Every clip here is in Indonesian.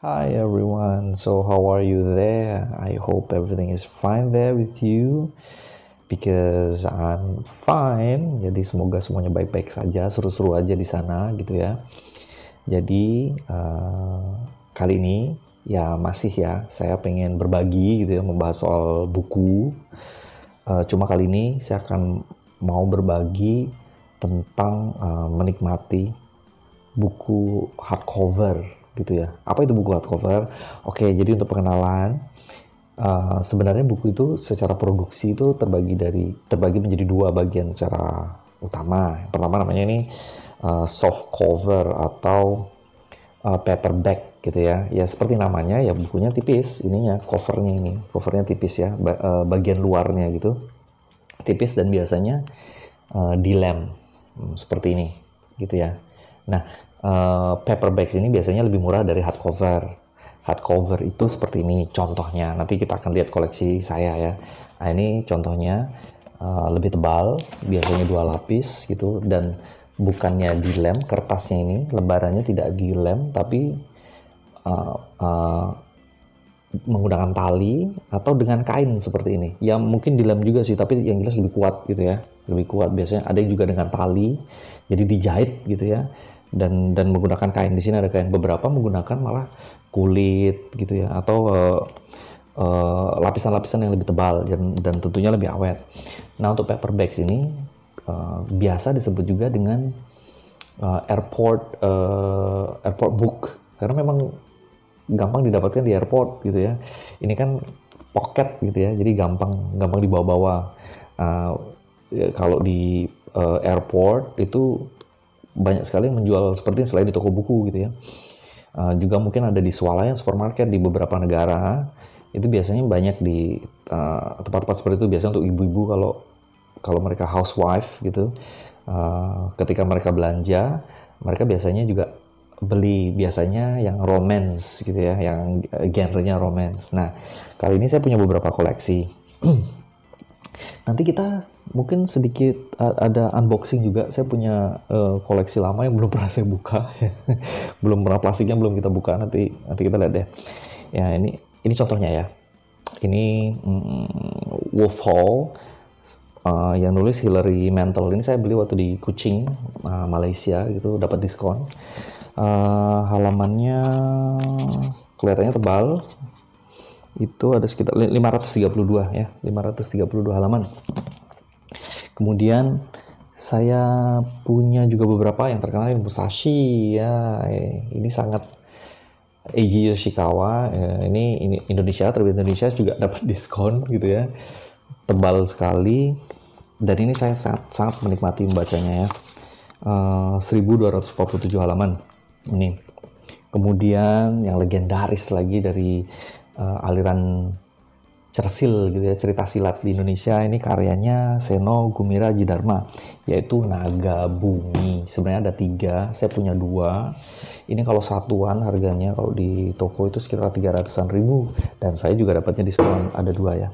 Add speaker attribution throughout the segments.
Speaker 1: Hi everyone, so how are you there? I hope everything is fine there with you because I'm fine. Jadi semoga semuanya baik-baik saja, seru-seru aja di sana gitu ya. Jadi uh, kali ini ya masih ya, saya pengen berbagi gitu ya, membahas soal buku. Uh, cuma kali ini saya akan mau berbagi tentang uh, menikmati buku hardcover gitu ya. Apa itu buku hardcover? Oke, jadi untuk pengenalan Uh, sebenarnya buku itu secara produksi itu terbagi dari terbagi menjadi dua bagian secara utama. Yang pertama namanya ini uh, soft cover atau uh, eh, paperback gitu ya. Ya seperti namanya ya bukunya tipis ininya covernya ini covernya tipis ya ba uh, bagian luarnya gitu tipis dan biasanya uh, dilem hmm, seperti ini gitu ya. Nah Paperback eh, paperbacks ini biasanya lebih murah dari hardcover. Hardcover itu seperti ini contohnya. Nanti kita akan lihat koleksi saya ya. Nah, ini contohnya uh, lebih tebal, biasanya dua lapis gitu dan bukannya dilem kertasnya ini, lebarannya tidak dilem tapi uh, uh, menggunakan tali atau dengan kain seperti ini. Ya mungkin dilem juga sih, tapi yang jelas lebih kuat gitu ya. Lebih kuat biasanya ada juga dengan tali. Jadi dijahit gitu ya dan dan menggunakan kain di sini ada kain beberapa menggunakan malah kulit gitu ya atau eh, eh, lapisan-lapisan uh, yang lebih tebal dan dan tentunya lebih awet. Nah untuk paper bags ini uh, biasa disebut juga dengan uh, airport uh, airport book karena memang gampang didapatkan di airport gitu ya. Ini kan pocket gitu ya jadi gampang gampang dibawa-bawa. Uh, kalau di uh, airport itu banyak sekali yang menjual seperti selain di toko buku gitu ya. Uh, juga mungkin ada di swalayan supermarket di beberapa negara itu biasanya banyak di eh, tempat-tempat uh, seperti itu biasanya untuk ibu-ibu kalau kalau mereka housewife gitu uh, ketika mereka belanja mereka biasanya juga beli biasanya yang romance gitu ya yang genrenya romance nah kali ini saya punya beberapa koleksi nanti kita mungkin sedikit ada unboxing juga. Saya punya uh, koleksi lama yang belum pernah saya buka, belum pernah plastiknya belum kita buka. Nanti nanti kita lihat deh. Ya ini ini contohnya ya. Ini mm, Wolf Hall uh, yang nulis Hillary Mantel. Ini saya beli waktu di Kuching, uh, Malaysia gitu, dapat diskon. Uh, halamannya kelihatannya tebal. Itu ada sekitar 532 ya, 532 halaman. Kemudian saya punya juga beberapa yang terkenal yang Musashi ya eh, ini sangat Eiji Yoshikawa ya, ini, ini Indonesia terbit Indonesia juga dapat diskon gitu ya tebal sekali dan ini saya sangat, sangat menikmati membacanya ya eh, uh, 1247 halaman ini kemudian yang legendaris lagi dari uh, aliran Cersil gitu ya, cerita silat di Indonesia ini karyanya Seno Gumira Jidarma, yaitu Naga Bumi. Sebenarnya ada tiga, saya punya dua. Ini kalau satuan harganya kalau di toko itu sekitar 300-an ribu. Dan saya juga dapatnya di sekolah ada dua ya.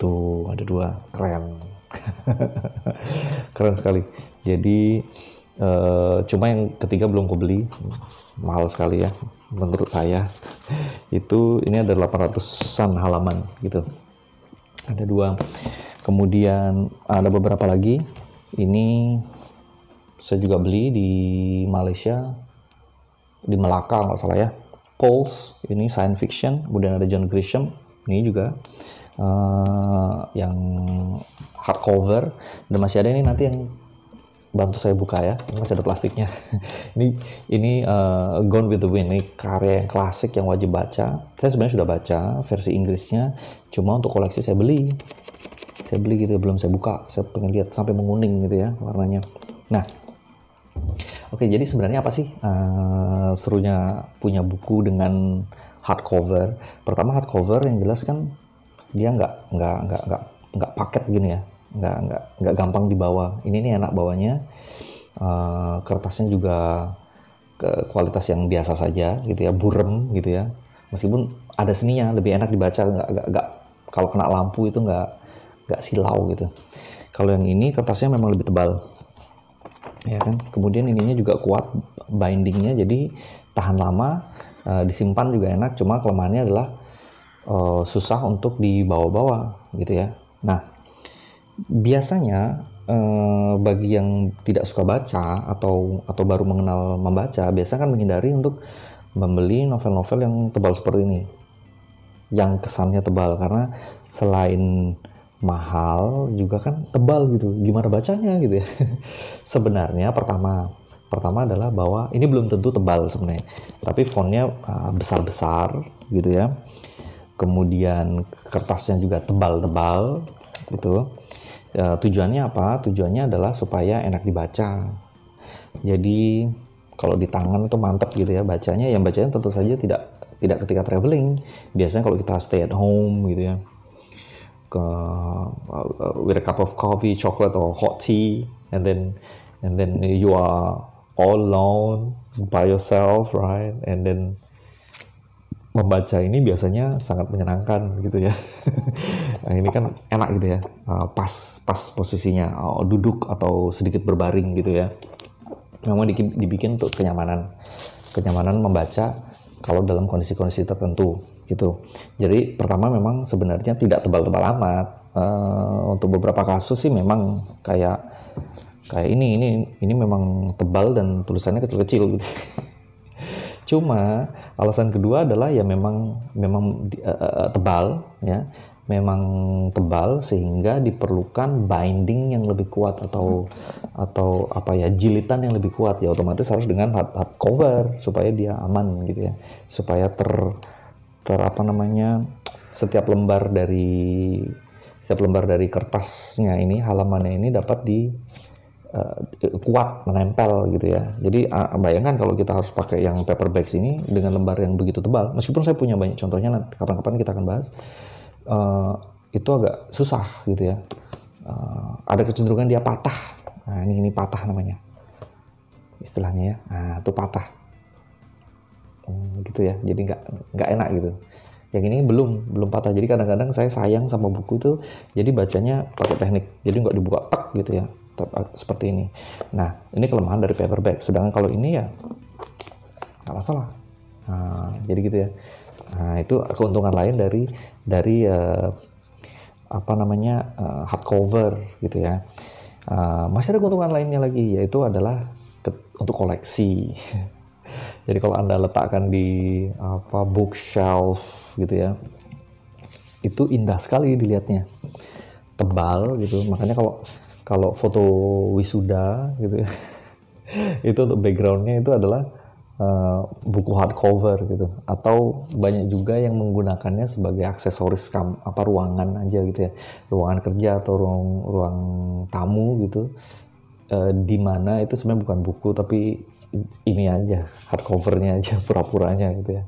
Speaker 1: Tuh, ada dua. Keren. Keren sekali. Jadi, uh, cuma yang ketiga belum ku beli. Mahal sekali ya menurut saya itu ini ada 800-an halaman gitu ada dua kemudian ada beberapa lagi ini saya juga beli di Malaysia di Melaka nggak salah ya Pulse ini science fiction kemudian ada John Grisham ini juga uh, yang hardcover dan masih ada ini nanti yang bantu saya buka ya. Ini masih ada plastiknya. ini ini uh, Gone with the Wind ini karya yang klasik yang wajib baca. Saya sebenarnya sudah baca versi Inggrisnya, cuma untuk koleksi saya beli. Saya beli gitu ya, belum saya buka. Saya pengen lihat sampai menguning gitu ya warnanya. Nah, Oke, jadi sebenarnya apa sih uh, serunya punya buku dengan hardcover? Pertama hardcover yang jelas kan dia nggak nggak nggak nggak nggak paket gini ya nggak nggak nggak gampang dibawa ini nih enak bawanya uh, kertasnya juga ke kualitas yang biasa saja gitu ya burem gitu ya meskipun ada seninya lebih enak dibaca nggak nggak, nggak kalau kena lampu itu nggak nggak silau gitu kalau yang ini kertasnya memang lebih tebal ya kan kemudian ininya juga kuat bindingnya jadi tahan lama uh, disimpan juga enak cuma kelemahannya adalah uh, susah untuk dibawa-bawa gitu ya nah biasanya eh, bagi yang tidak suka baca atau atau baru mengenal membaca, biasa kan menghindari untuk membeli novel-novel yang tebal seperti ini, yang kesannya tebal karena selain mahal juga kan tebal gitu. Gimana bacanya gitu ya? Sebenarnya pertama pertama adalah bahwa ini belum tentu tebal sebenarnya, tapi fontnya eh, besar-besar gitu ya. Kemudian kertasnya juga tebal-tebal gitu e, tujuannya apa? Tujuannya adalah supaya enak dibaca. Jadi kalau di tangan itu mantap gitu ya bacanya. Yang bacanya tentu saja tidak tidak ketika traveling. Biasanya kalau kita stay at home gitu ya, ke uh, with a cup of coffee, chocolate or hot tea, and then and then you are all alone by yourself, right? And then membaca ini biasanya sangat menyenangkan gitu ya. nah, ini kan enak gitu ya, eh, pas pas posisinya eh, duduk atau sedikit berbaring gitu ya. Memang dibikin untuk kenyamanan, kenyamanan membaca kalau dalam kondisi-kondisi tertentu gitu. Jadi pertama memang sebenarnya tidak tebal-tebal amat. Uh, untuk beberapa kasus sih memang kayak kayak ini ini ini memang tebal dan tulisannya kecil-kecil gitu. Cuma alasan kedua adalah ya memang memang uh, tebal ya, memang tebal sehingga diperlukan binding yang lebih kuat atau atau apa ya jilitan yang lebih kuat ya otomatis harus dengan hard, hard cover supaya dia aman gitu ya. Supaya ter ter apa namanya setiap lembar dari setiap lembar dari kertasnya ini halamannya ini dapat di Eh, kuat menempel gitu ya. Jadi bayangkan kalau kita harus pakai yang paper bag ini dengan lembar yang begitu tebal, meskipun saya punya banyak contohnya nanti kapan-kapan kita akan bahas, uh, itu agak susah gitu ya. Uh, ada kecenderungan dia patah. Nah, ini ini patah namanya, istilahnya ya. Nah, itu patah, hmm, gitu ya. Jadi nggak nggak enak gitu. Yang ini belum belum patah. Jadi kadang-kadang saya sayang sama buku itu, jadi bacanya pakai teknik. Jadi nggak dibuka tek gitu ya Ah, seperti ini. Nah, ini kelemahan dari paperback. Sedangkan kalau ini ya nggak masalah. Nah, jadi gitu ya. Nah, itu keuntungan lain dari dari uh, apa namanya uh, hardcover gitu ya. Uh, masih ada keuntungan lainnya lagi yaitu adalah ke, untuk koleksi. Jadi kalau anda letakkan di apa bookshelf gitu ya, itu indah sekali dilihatnya, tebal gitu. Makanya kalau kalau foto wisuda gitu ya. itu untuk backgroundnya itu adalah uh, buku hardcover gitu atau banyak juga yang menggunakannya sebagai aksesoris kam apa ruangan aja gitu ya ruangan kerja atau ruang ruang tamu gitu uh, di mana itu sebenarnya bukan buku tapi ini aja hardcovernya aja pura-puranya gitu ya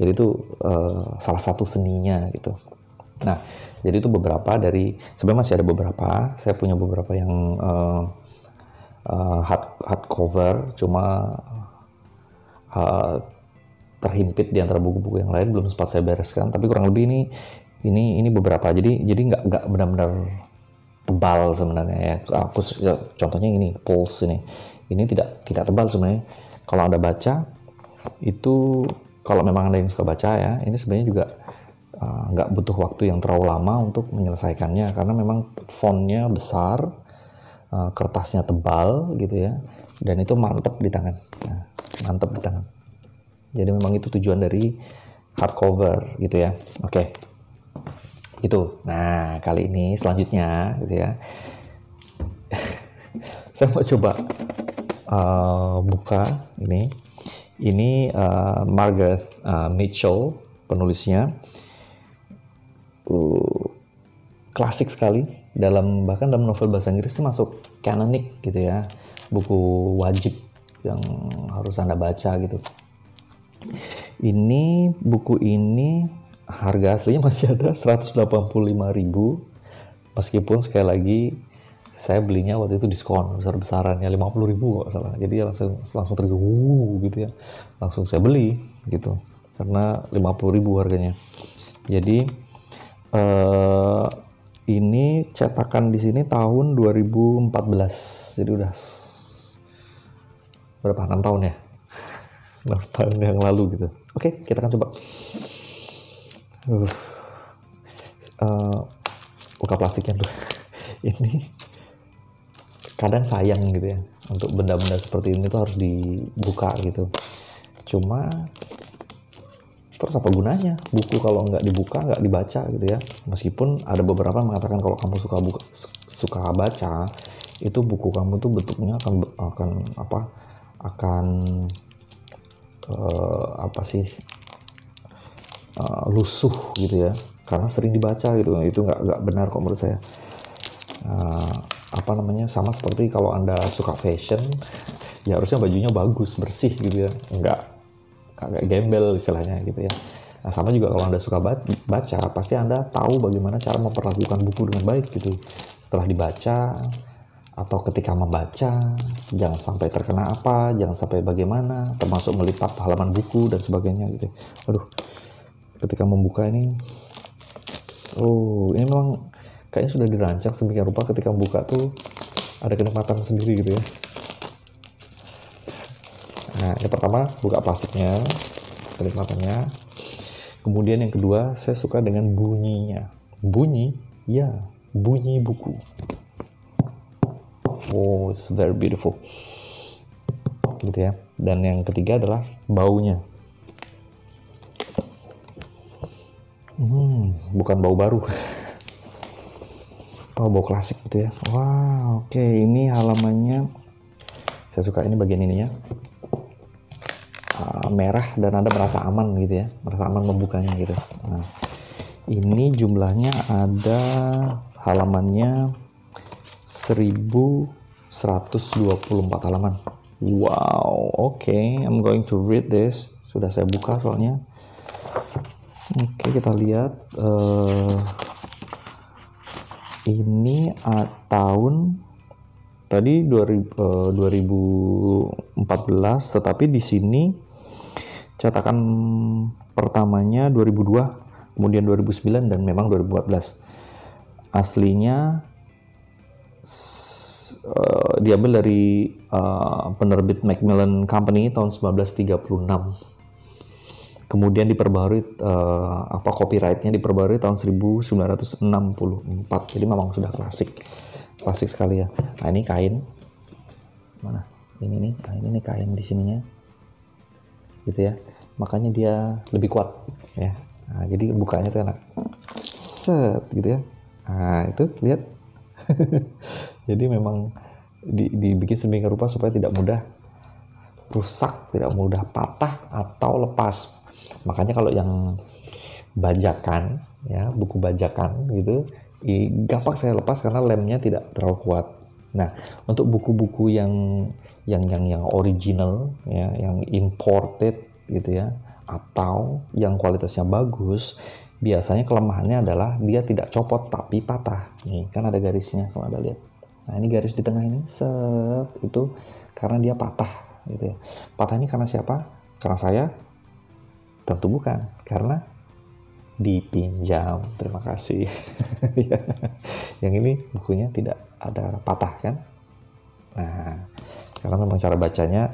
Speaker 1: jadi itu uh, salah satu seninya gitu nah jadi itu beberapa dari sebenarnya masih ada beberapa. Saya punya beberapa yang uh, uh, hard hard cover, cuma uh, terhimpit di antara buku-buku yang lain belum sempat saya bereskan. Tapi kurang lebih ini ini ini beberapa. Jadi jadi nggak nggak benar-benar tebal sebenarnya ya. Aku ya, contohnya ini Pulse ini. Ini tidak tidak tebal sebenarnya. Kalau Anda baca itu kalau memang anda yang suka baca ya, ini sebenarnya juga Eh, nggak uh, butuh waktu yang terlalu lama untuk menyelesaikannya karena memang fontnya besar, uh, kertasnya tebal gitu ya, dan itu mantep di tangan, nah, mantep di tangan. Jadi memang itu tujuan dari hardcover gitu ya. Oke, okay. itu. Nah kali ini selanjutnya gitu ya, saya mau coba uh, buka ini. Ini uh, Margaret uh, Mitchell penulisnya itu klasik sekali dalam bahkan dalam novel bahasa Inggris itu masuk canonik gitu ya buku wajib yang harus anda baca gitu ini buku ini harga aslinya masih ada 185.000 meskipun sekali lagi saya belinya waktu itu diskon besar-besaran ya 50 ribu salah jadi ya langsung langsung tergewuh gitu ya langsung saya beli gitu karena 50 ribu harganya jadi uh, ini cetakan di sini tahun 2014 jadi udah berapa enam tahun ya enam tahun yang lalu gitu oke okay, kita akan coba uh, buka plastiknya tuh. ini kadang sayang gitu ya untuk benda-benda seperti ini tuh harus dibuka gitu cuma terus apa gunanya buku kalau nggak dibuka nggak dibaca gitu ya meskipun ada beberapa yang mengatakan kalau kamu suka buka suka baca itu buku kamu tuh bentuknya akan akan apa akan uh, apa sih uh, lusuh gitu ya karena sering dibaca gitu nah, itu nggak nggak benar kok menurut saya uh, apa namanya sama seperti kalau anda suka fashion ya harusnya bajunya bagus bersih gitu ya nggak agak gembel istilahnya gitu ya. Nah, sama juga kalau Anda suka baca, pasti Anda tahu bagaimana cara memperlakukan buku dengan baik gitu. Setelah dibaca atau ketika membaca, jangan sampai terkena apa, jangan sampai bagaimana, termasuk melipat halaman buku dan sebagainya gitu. Aduh. ketika membuka ini, oh ini memang kayaknya sudah dirancang sedemikian rupa ketika membuka tuh ada kenikmatan sendiri gitu ya. Nah, yang pertama buka plastiknya, tarik matanya. Kemudian yang kedua, saya suka dengan bunyinya. Bunyi? Ya, bunyi buku. Oh, it's very beautiful. Gitu ya. Dan yang ketiga adalah baunya. Hmm, bukan bau baru. oh, bau klasik gitu ya. Wow, oke. Okay. Ini halamannya. Saya suka ini bagian ini ya merah dan Anda merasa aman gitu ya, merasa aman membukanya gitu. Nah, ini jumlahnya ada halamannya 1124 halaman. Wow, oke, okay. I'm going to read this. Sudah saya buka soalnya. Oke, okay, kita lihat uh, ini uh, tahun tadi 2000, uh, 2014 tetapi di sini cetakan pertamanya 2002, kemudian 2009 dan memang 2014. Aslinya uh, diambil dari uh, penerbit Macmillan Company tahun 1936. Kemudian diperbarui uh, apa copyrightnya diperbarui tahun 1964. Jadi memang sudah klasik, klasik sekali ya. Nah ini kain mana? Ini nih kain ini kain di sininya, gitu ya makanya dia lebih kuat ya nah, jadi bukanya tuh enak set gitu ya nah itu lihat jadi memang di, dibikin sedemikian rupa supaya tidak mudah rusak tidak mudah patah atau lepas makanya kalau yang bajakan ya buku bajakan gitu gampang saya lepas karena lemnya tidak terlalu kuat nah untuk buku-buku yang yang yang yang original ya yang imported gitu ya atau yang kualitasnya bagus biasanya kelemahannya adalah dia tidak copot tapi patah nih kan ada garisnya kalau ada lihat nah ini garis di tengah ini set itu karena dia patah gitu ya patah ini karena siapa karena saya tentu bukan karena dipinjam terima kasih ya. yang ini bukunya tidak ada patah kan nah karena memang cara bacanya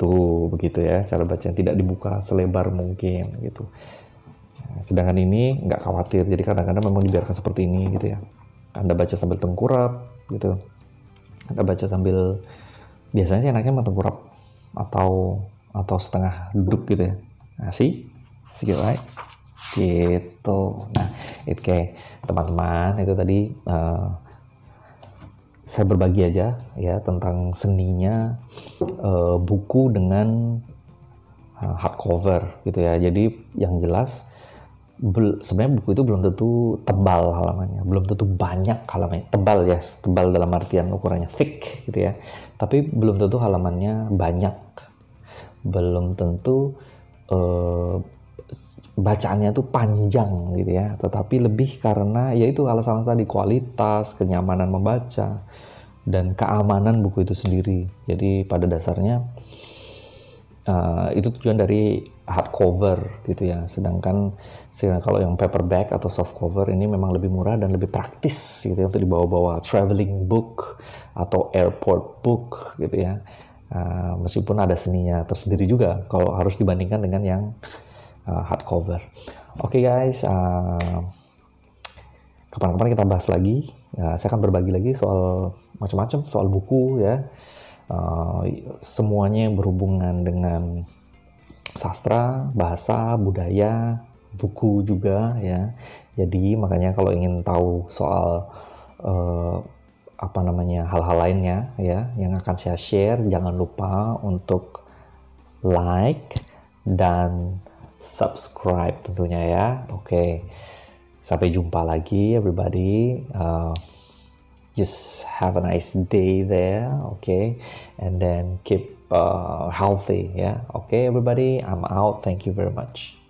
Speaker 1: Tuh, begitu ya, cara baca yang tidak dibuka selebar mungkin gitu. Nah, sedangkan ini nggak khawatir, jadi kadang-kadang memang dibiarkan seperti ini gitu ya. Anda baca sambil tengkurap gitu. Anda baca sambil biasanya sih enaknya memang tengkurap atau atau setengah duduk gitu ya. Nah, sih, Sedikit right? Gitu. Nah, oke okay. teman-teman itu tadi uh, saya berbagi aja ya tentang seninya uh, buku dengan uh, hardcover gitu ya. Jadi yang jelas sebenarnya buku itu belum tentu tebal halamannya, belum tentu banyak halamannya. Tebal ya, tebal dalam artian ukurannya thick gitu ya. Tapi belum tentu halamannya banyak. Belum tentu uh, bacaannya tuh panjang gitu ya, tetapi lebih karena yaitu alasan tadi kualitas, kenyamanan membaca dan keamanan buku itu sendiri. Jadi pada dasarnya uh, itu tujuan dari hardcover gitu ya. Sedangkan, sedangkan kalau yang paperback atau softcover ini memang lebih murah dan lebih praktis gitu ya untuk dibawa-bawa traveling book atau airport book gitu ya. Uh, meskipun ada seninya tersendiri juga kalau harus dibandingkan dengan yang uh, hardcover. Oke okay guys, kapan uh, kapan-kapan kita bahas lagi. Ya, saya akan berbagi lagi soal macam-macam, soal buku ya. Uh, semuanya berhubungan dengan sastra, bahasa, budaya, buku juga ya. Jadi makanya kalau ingin tahu soal uh, apa namanya hal-hal lainnya ya yang akan saya share jangan lupa untuk like dan subscribe tentunya ya. Oke. Okay. Sampai jumpa lagi everybody. Uh, just have a nice day there, okay? And then keep uh, healthy, yeah. Okay everybody, I'm out. Thank you very much.